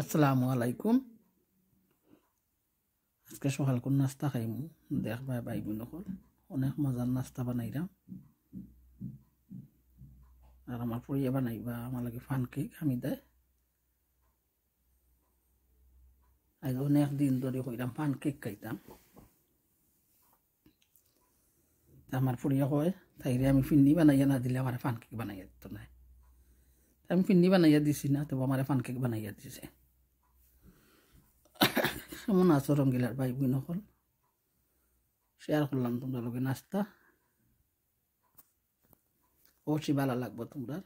আসসালামু আলাইকুম আজকে সকাল কোন নাস্তা খাইম দেখবা ভাই বোন অনেক মজার নাস্তা বানাইরা আর আমার পরিয়া বানাইবা আমার লাগে ফান কেক আমি দেয় আজ অনেক দিন ধরে হইলাম ফান কেক খাইতাম আমার পরিয়া কয় তাইরে আমি ফিন্নি বানাইয়া না দিলে আমার ফান কেক বানাইয়া দিত না আমি ফিন্নি বানাইয়া দিছি না তবু আমার ফান কেক বানাইয়া দিছে কেমন আছো রঙ্গিলার ভাই বোনসকল শেয়ার করলাম তোমরা লগে নাস্তা অবশ্যই ভালো লাগবো তোমরা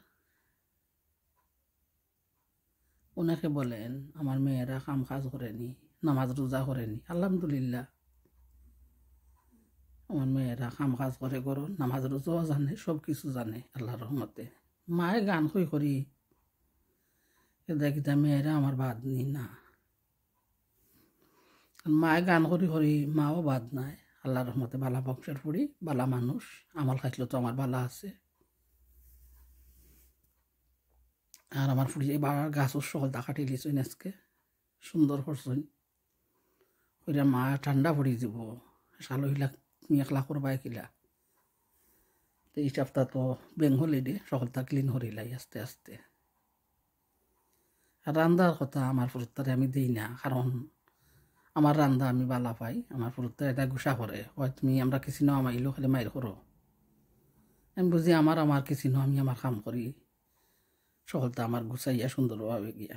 ওনাকে বলেন আমার মেয়েরা কাম কাজ করেনি নামাজ রোজা করেনি আলহামদুলিল্লাহ আমার মেয়েরা কাম কাজ করে করো নামাজ রোজাও জানে সব কিছু জানে আল্লাহ রহমতে মায়ে গান কই করি দেখিতা মেয়েরা আমার বাদ নি না মায় গান করি করি মাও বাদ নাই আল্লাহ রহমতে বালা বংশের পড়ি বালা মানুষ আমল খাইছিল তো আমার বালা আছে আর আমার ফুড়ি এবার গাছও সকল দেখা কাটি লিছইন আজকে সুন্দর করছেন ওইটা মা ঠান্ডা পড়ি দিব শালো হিলা তুমি একলা করবা কিলা তো এই সপ্তাহ তো বেঙ্গল এডে সকলটা ক্লিন হরিলাই আস্তে আস্তে রান্দার কথা আমার ফুরতারে আমি দিই না কারণ আমার রান্ধা আমি বালা পাই আমার পুরুত্তর এটা গুসা করে হয় তুমি আমরা কিছু নাও মাইলো খালি মাইর করো আমি বুঝি আমার আমার কিছু নাও আমি আমার কাম করি সকলটা আমার গুছাইয়া সুন্দরভাবে গিয়া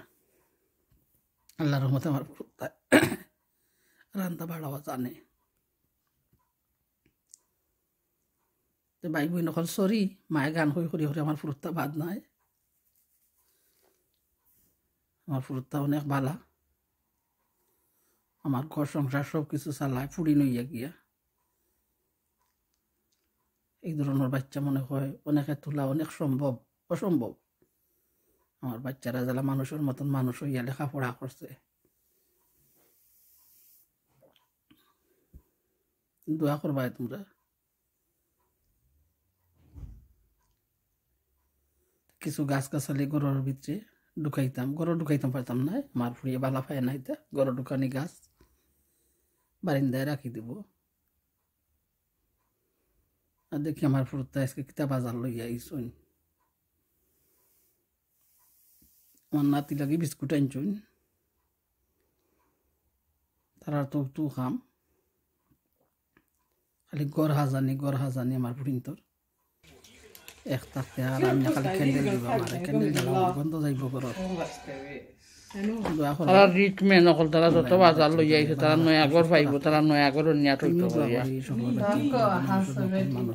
আল্লাহ রহমতে আমার পুরুত্তর রান্ধা বাড়াওয়া জানে বাই বই নকল সরি মায়ে গান হই হরি হরি আমার ফুরুত্তা বাদ নাই আমার ফুরুত্তা অনেক বালা আমার ঘর সংসার সব কিছু চালায় ফুড়ি নইয়া গিয়া এই ধরনের বাচ্চা মনে হয় অনেকে তোলা অনেক সম্ভব অসম্ভব আমার বাচ্চারা যারা মানুষের মতন মানুষ হইয়া লেখাপড়া করছে দোয়া করবাই তোমরা কিছু গাছ গাছালি ঘরের ভিতরে ঢুকাইতাম ঘরে ঢুকাইতাম পারতাম না মার ফুড়িয়ে বালা ফায় নাইতা ঘরে ঢুকানি গাছ বারিন্দায় রাখি দিব আর দেখি আমার ফুরুত্তা আজকে কিতা বাজার লই আইসুন আমার নাতি লাগে বিস্কুট আনছুন তারা তো তু খাম খালি গড় হাজানি গড় হাজানি আমার ফুরিন্তর এক তাতে আর আমি খালি ক্যান্ডেল দিব আমার ক্যান্ডেল গন্ধ যাইব ঘৰত তারা রিট অকল তারা যত বাজার লই আইছে তারা নয় আগর পাইব তারা নয় আগর নিয়া থইত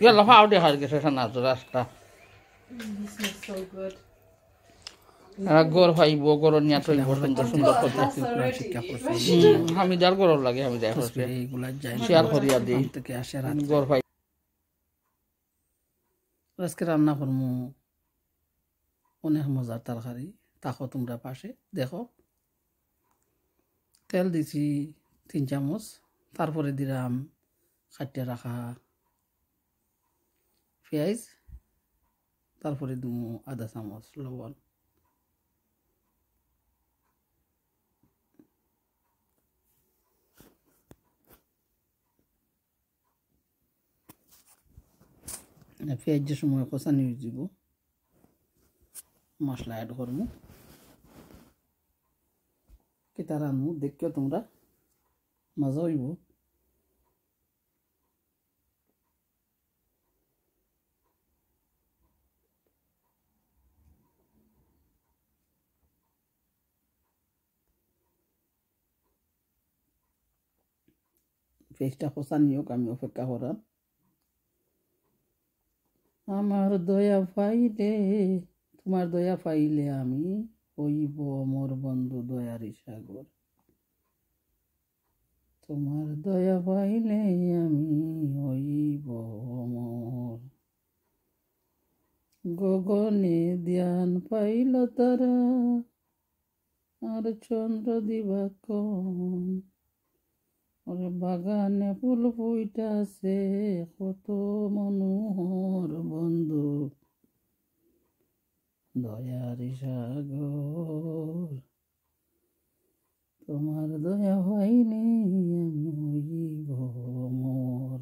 ইয়া লফা আউটে হার গেছে সানাজ রাস্তা গড় পাইব নিয়া থইব সুন্দর সুন্দর কথা আমি যার লাগে আমি যাই শেয়ার করিয়া গড় পাইব আজকে রান্না করমু অনেক মজার তরকারি থাকো তোমরা পাশে দেখো তেল দিছি তিন চামচ তারপরে দিলাম কাটিয়ে রাখা পেঁয়াজ তারপরে দু আধা চামচ লবণ পেঁয়াজের সময় কষানি দিব মশলা অ্যাড করবো তারানো দেখ্য তোমার मजा হইব বেশটা হোসান নিও গামি অফকাহরা আমার দয়া পাইলে তোমার দয়া পাইলে আমি কইব মোর বন্ধু দয়ারি সাগর তোমার দয়া পাইলে আমি হইব মোর গগনে ধ্যান পাইল তারা আর চন্দ্র দিবাকন ওর বাগানে ফুল ফুইটা আছে কত মনোহর বন্ধু দয়ার সাগর তোমার দয়া হয়নি আমি হইব মোর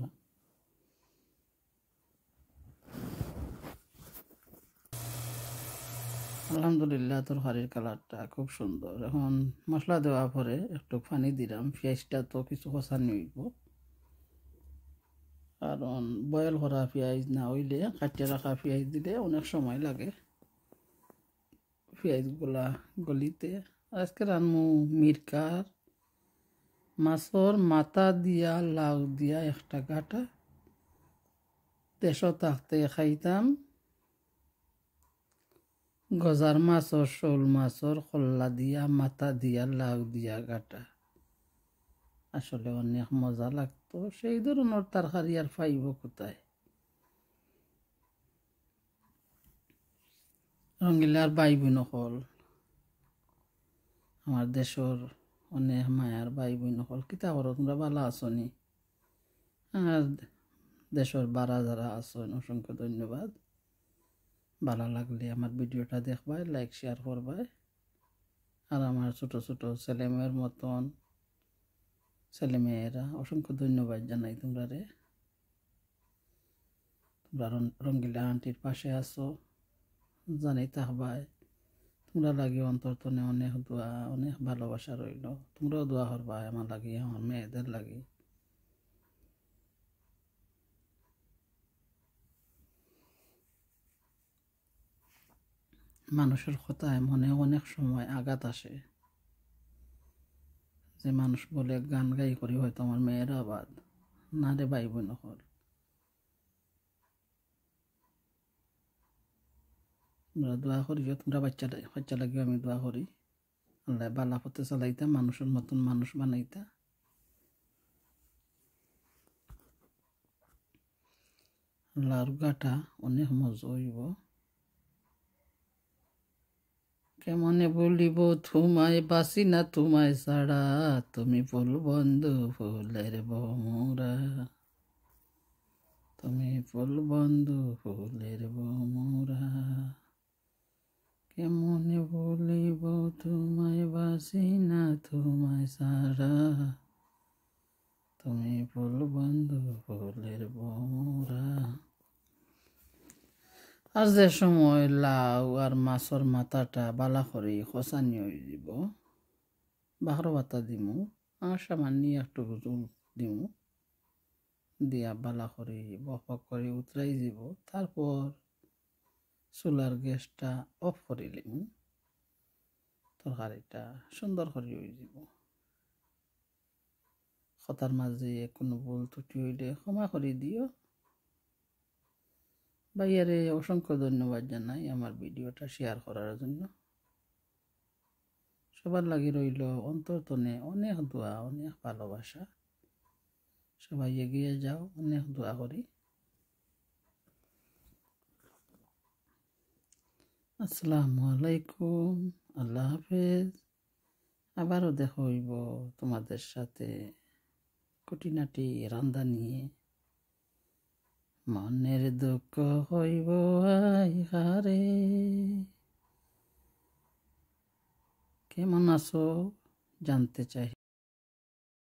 আলহামদুলিল্লাহ তোর হাড়ির কালারটা খুব সুন্দর এখন মশলা দেওয়া পরে একটু পানি দিলাম পেঁয়াজটা তো কিছু কষানি হইব কারণ বয়েল করা পেঁয়াজ না হইলে কাটিয়ে রাখা পেঁয়াজ দিলে অনেক সময় লাগে পেঁয়াজগুলা গলিতে আজকে রানমু মিরকার মাছর মাথা দিয়া লাউ দিয়া একটা কাটা দেশও থাকতে খাইতাম গজার মাছর শোল মাছর খোল্লা দিয়া মাথা দিয়া লাউ দিয়া কাটা আসলে অনেক মজা লাগতো সেই ধরনের তারকারি আর ফাইব কোথায় রঙ্গিলার বাই বোন হল আমার দেশর অনেক মায়ার বাই বোন হল কিতা করো তোমরা ভালো আসনি আর দেশর বারা যারা আসন অসংখ্য ধন্যবাদ ভালো লাগলে আমার ভিডিওটা দেখবাই লাইক শেয়ার করবাই আর আমার ছোট ছোট ছেলেমেয়ের মতন ছেলেমেয়েরা অসংখ্য ধন্যবাদ জানাই তোমরা রে তোমরা রঙ্গিলা আন্টির পাশে আসো জানাইতে হবায় তোমরা লাগে অন্তর্তনে অনেক দোয়া অনেক ভালোবাসা রইল তোমরাও দোয়া হরবা আমার লাগে আমার মেয়েদের লাগে মানুষের কথায় মনে অনেক সময় আঘাত আসে যে মানুষ বলে গান গাই করি হয়তো আমার মেয়েরা আবাদ না রে ভাই বোন হল আমরা দোয়া করি তোমরা বাচ্চা বাচ্চা লাগিও আমি দোয়া করি আল্লাহ বালা পথে চালাইতা মানুষের মতন মানুষ বানাইতা আল্লাহর গাটা অনেক মজা হইব কেমনে বলিব তোমায় বাসি না তোমায় ছাড়া তুমি ফুল বন্ধু ফুলের বমরা তুমি ফুল বন্ধু ফুলের বমরা বাসি না তোমায় সারা তুমি ফুল বন্ধ ফুলের বমরা আর যে সময় লাউ আর মাছর মাথাটা বালা করে খসানি নিয়ে দিব বাহর বাতা দিমু আর সামান্য একটু গুজুল দিম দিয়া বালা করে বফক করে উতরাই দিব তারপর চুলার গ্যাসটা অফ করে লিমু তরকারিটা সুন্দর করে হয়ে দিব কথার মাঝে কোনো ভুল ত্রুটি হইলে ক্ষমা করে দিও ভাইয়ারে অসংখ্য ধন্যবাদ জানাই আমার ভিডিওটা শেয়ার করার জন্য সবার লাগে রইল অন্তর্তনে অনেক দোয়া অনেক ভালোবাসা সবাই এগিয়ে যাও অনেক দোয়া করি আসসালামু আলাইকুম আল্লাহ হাফেজ আবারও দেখা হইব তোমাদের সাথে কটিনাটি রান্দা নিয়ে মনের দুঃখ হইব আই হারে কেমন আছো জানতে চাই